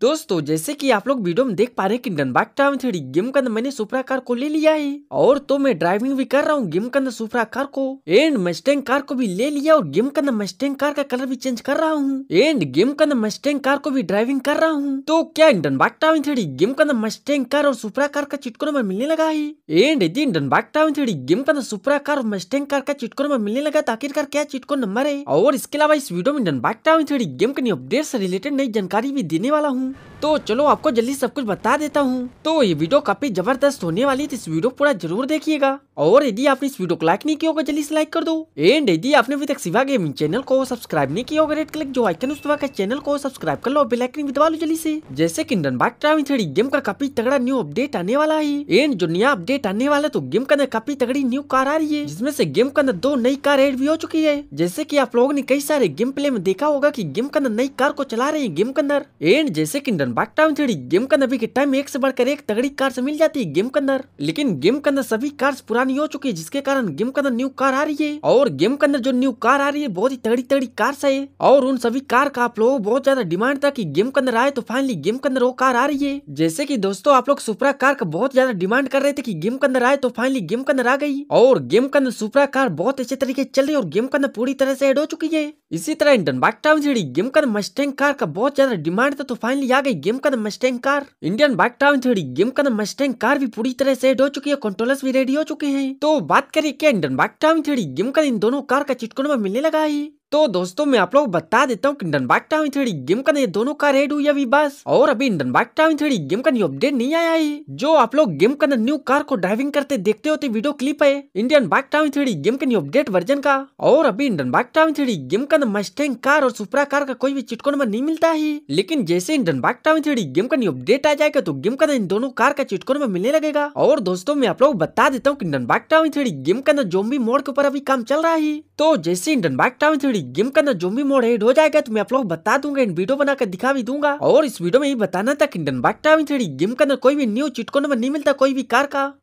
दोस्तों जैसे कि आप लोग वीडियो में देख पा रहे हैं कि डनबाग टाउन थ्री गेम के अंदर मैंने सुपरा कार को ले लिया है और तो मैं ड्राइविंग भी कर रहा हूँ गेम के अंदर सुपरा कार को एंड मस्टेंग कार को भी ले लिया और गेम के अंदर मस्टेंग कार का कलर भी चेंज कर रहा हूँ एंड गेम के अंदर मस्टेंग कार को भी ड्राइविंग कर रहा हूँ तो क्या डनबाग टाउन थ्री गेम के अंदर मस्टेंग कार और सुपरा कार का चिटको नंबर मिलने लगा है एंड यदि डनबाग टाउन थ्री गेम के अंदर सुपरा कार और मस्टेंग कार का चिटको नंबर मिलने लगा तो आखिरकार क्या चिटको नंबर है और इसके अलावा इस वीडियो में डनबाग टाउन थ्री गेम के अपडेट से रिलेटेड नई जानकारी भी देने वाला हूँ Bye. तो चलो आपको जल्दी सब कुछ बता देता हूँ तो ये वीडियो काफी जबरदस्त होने वाली है इस वीडियो पूरा जरूर देखिएगा और यदि आपने इस वीडियो को लाइक नहीं किया होगा जल्दी से लाइक कर दो एंड यदि आपने अभी तक सिवा गेमिंग चैनल को सब्सक्राइब नहीं किया होगा रेड क्लिक जो आइकन उस का चैनल को सब्सक्राइब कर लो बेलाइकन भी दबा लो जल्दी से जैसे की बाइक ट्रावी थ्री गेम का काफी तगड़ा न्यू अपडेट आने वाला है एंड जो नया अपडेट आने वाला है तो गेम के अंदर काफी तगड़ी न्यू कार आ रही है जिसमे से गेम के अंदर दो नई कार एड भी हो चुकी है जैसे की आप लोगों ने कई सारे गेम प्ले में देखा होगा की गेम के अंदर नई कार को चला रहे हैं गेम के अंदर एंड जैसे की western bike town three game के अंदर टाइम एक से बढ़कर एक तगड़ी कार्स मिल जाती है गेम के अंदर लेकिन गेम के अंदर सभी कार पुरानी हो चुकी है जिसके कारण गेम के अंदर न्यू कार आ रही है और गेम के अंदर जो न्यू कार आ रही है बहुत ही तगड़ी तगड़ी कार है और उन सभी कार का आप लोगों बहुत ज्यादा डिमांड था की गेम के अंदर आए तो फाइनली गेम के अंदर वो कार आ रही है जैसे की दोस्तों आप लोग सुपरा कार का बहुत ज्यादा डिमांड कर रहे थे की गेम के अंदर आए तो फाइनली गेम के अंदर आ गई और गेम के अंदर सुपरा कार बहुत अच्छे तरीके चल रही है और गेम के अंदर पूरी तरह से एड हो चुकी है इसी तरह इंटर बाग टाउन गेम के अंदर मस्टेंग कार का बहुत ज्यादा डिमांड था तो फाइनली आ गई गेम का Mustang car Indian bike town three game का मस्टैंग कार भी पूरी तरह सेट हो चुकी है कंट्रोलर्स भी रेडी हो चुके हैं तो बात करिए क्या Indian bike town three game का इन दोनों कार का चिटकोन में मिलने लगा है तो दोस्तों मैं आप लोग बता देता हूँ कि डनबाग टाउन थ्री गेम का नहीं दोनों का रेड हुई अभी बस और अभी डनबाग टाउन थ्री गेम का न्यू अपडेट नहीं आया है जो आप लोग गेम का न्यू कार को ड्राइविंग करते देखते होते तो वीडियो क्लिप है Indian bike town three game का न्यू अपडेट वर्जन का और अभी Indian bike town three game का मस्टैंग कार और सुपरा कार का कोई भी चिटकोन में नहीं मिलता है लेकिन जैसे Indian bike town three game का न्यू अपडेट आ जाएगा तो गेम का इन दोनों कार का चिटकोन में मिलने लगेगा और दोस्तों मैं आप लोग बता देता हूँ की डनबाग टाउन थ्री गेम का भी मोड के ऊपर अभी काम चल रहा है तो जैसे डनबाग टाउन थ्री वाली गेम अंदर जो भी मोड हेड हो जाएगा तो मैं आप लोग बता दूंगा इन वीडियो बनाकर दिखा भी दूंगा और इस वीडियो में ये बताना था कि डनबाग टाइम थ्री गेम के अंदर कोई भी न्यू चिटकोन में नहीं मिलता कोई भी कार का